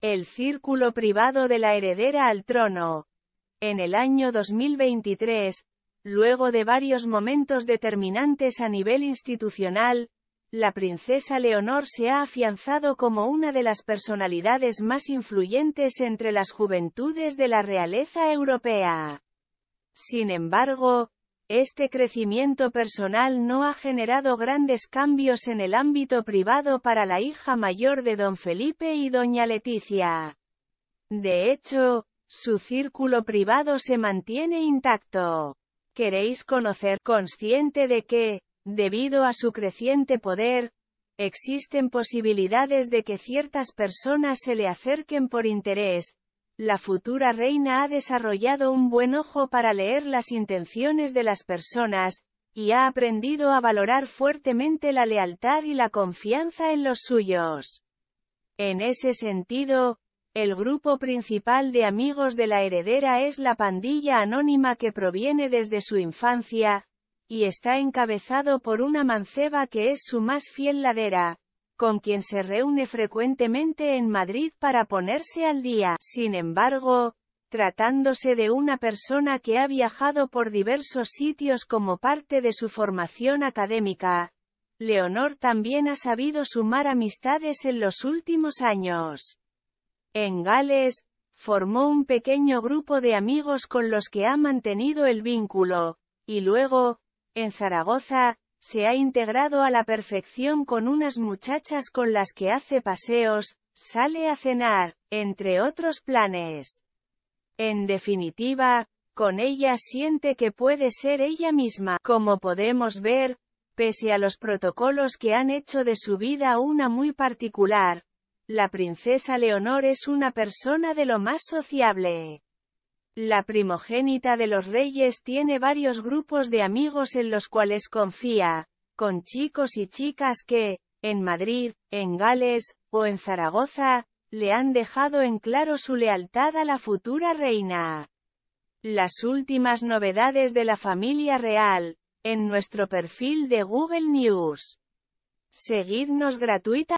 El círculo privado de la heredera al trono. En el año 2023, luego de varios momentos determinantes a nivel institucional, la princesa Leonor se ha afianzado como una de las personalidades más influyentes entre las juventudes de la realeza europea. Sin embargo, este crecimiento personal no ha generado grandes cambios en el ámbito privado para la hija mayor de don Felipe y doña Leticia. De hecho, su círculo privado se mantiene intacto. Queréis conocer, consciente de que, debido a su creciente poder, existen posibilidades de que ciertas personas se le acerquen por interés, la futura reina ha desarrollado un buen ojo para leer las intenciones de las personas, y ha aprendido a valorar fuertemente la lealtad y la confianza en los suyos. En ese sentido, el grupo principal de amigos de la heredera es la pandilla anónima que proviene desde su infancia, y está encabezado por una manceba que es su más fiel ladera, con quien se reúne frecuentemente en Madrid para ponerse al día. Sin embargo, tratándose de una persona que ha viajado por diversos sitios como parte de su formación académica, Leonor también ha sabido sumar amistades en los últimos años. En Gales, formó un pequeño grupo de amigos con los que ha mantenido el vínculo, y luego, en Zaragoza, se ha integrado a la perfección con unas muchachas con las que hace paseos, sale a cenar, entre otros planes. En definitiva, con ella siente que puede ser ella misma, como podemos ver, pese a los protocolos que han hecho de su vida una muy particular. La princesa Leonor es una persona de lo más sociable. La primogénita de los reyes tiene varios grupos de amigos en los cuales confía, con chicos y chicas que, en Madrid, en Gales, o en Zaragoza, le han dejado en claro su lealtad a la futura reina. Las últimas novedades de la familia real, en nuestro perfil de Google News. Seguidnos gratuitamente.